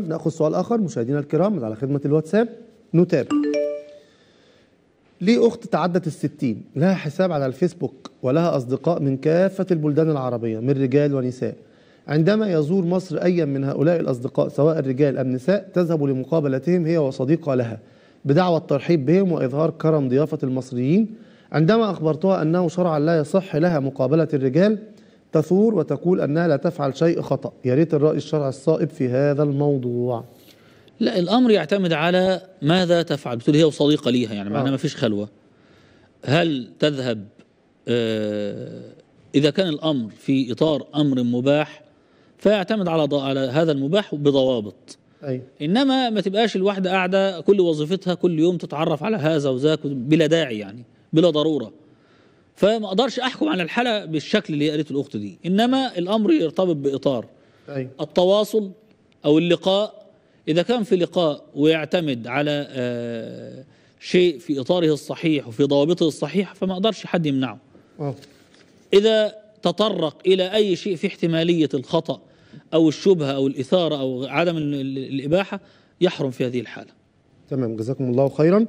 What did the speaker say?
ناخذ سؤال اخر مشاهدينا الكرام على خدمه الواتساب نتابع ليه اخت تعدت الستين لها حساب على الفيسبوك ولها اصدقاء من كافه البلدان العربيه من رجال ونساء عندما يزور مصر ايا من هؤلاء الاصدقاء سواء الرجال ام نساء تذهب لمقابلتهم هي وصديقه لها بدعوى الترحيب بهم واظهار كرم ضيافه المصريين عندما اخبرتها انه شرعا لا يصح لها مقابله الرجال تثور وتقول أنها لا تفعل شيء خطأ يا ريت الرأي الشرعي الصائب في هذا الموضوع لا الأمر يعتمد على ماذا تفعل بتقول هي وصديقة ليها يعني معناها آه. ما فيش خلوة هل تذهب آه، إذا كان الأمر في إطار أمر مباح فيعتمد على على هذا المباح بضوابط أي. انما ما تبقاش الواحده قاعده كل وظيفتها كل يوم تتعرف على هذا وذاك بلا داعي يعني بلا ضروره فما اقدرش احكم على الحاله بالشكل اللي قالته الاخت دي انما الامر يرتبط باطار أي. التواصل او اللقاء اذا كان في لقاء ويعتمد على آه شيء في اطاره الصحيح وفي ضوابطه الصحيحه فما اقدرش حد يمنعه أوه. اذا تطرق الى اي شيء في احتماليه الخطا او الشبهه او الاثاره او عدم الاباحه يحرم في هذه الحاله تمام جزاكم الله خيرا